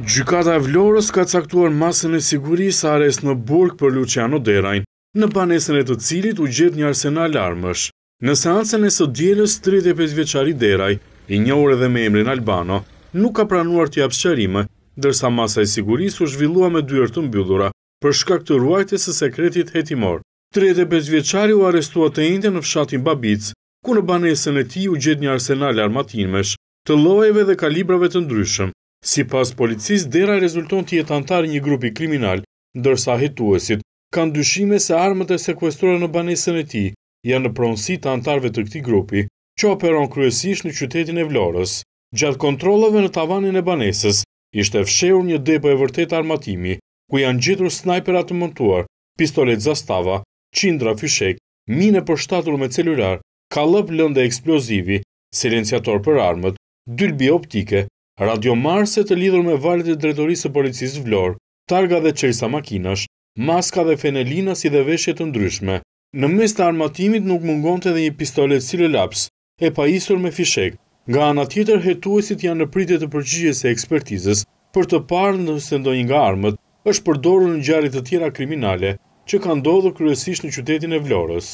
Gjykata e Vlorës ka caktuar masën e sigurisë ares në Burg për Luciano Derajnë, në panesën e të cilit u gjithë një arsenal armësh. Në seancën e së djeles 35 veçari Deraj, i një ure dhe me emrin Albano, nuk ka pranuar të japsqarime, dërsa masa e sigurisë u shvillua me dyër të mbyllura për shkak të ruajtës së sekretit hetimor. 35 veçari u arestua të indje në fshatin Babic, ku në banesën e ti u gjithë një arsenal armatimesh, të lojeve dhe kalibrave të ndryshëm. Si pas policis, dera rezulton të jetë antar një grupi kriminal, ndërsa hetuesit, kanë dyshime se armët e sekwestruar në banesën e ti, janë në pronsi të antarve të këti grupi, që operon kryesisht në qytetin e Vlorës. Gjatë kontroleve në tavanin e banesës, ishte fshehur një depo e vërtet armatimi, ku janë gjetur snajperat të mëntuar, pistolet zastava, qindra fyshek, mine për shtatur me celular, kalëp lënde eksplozivi, silenciator për armët, dylbi optike, radio të lidhur me valet e drejtorisë së policisë Vlorë, targa dhe qërsa makinash, maska dhe fenelina si dhe veshje të ndryshme. Në mes të armatimit nuk mungonte edhe një pistolet Silolaps, e pajisur me fishek. Nga ana tjetër hetuesit janë në pritje të përgjigjes së ekspertizës për të parë nëse ndonjë nga armët është përdorur në gjarit të tjera kriminale që kanë ndodhur kryesisht në qytetin e Vlorës.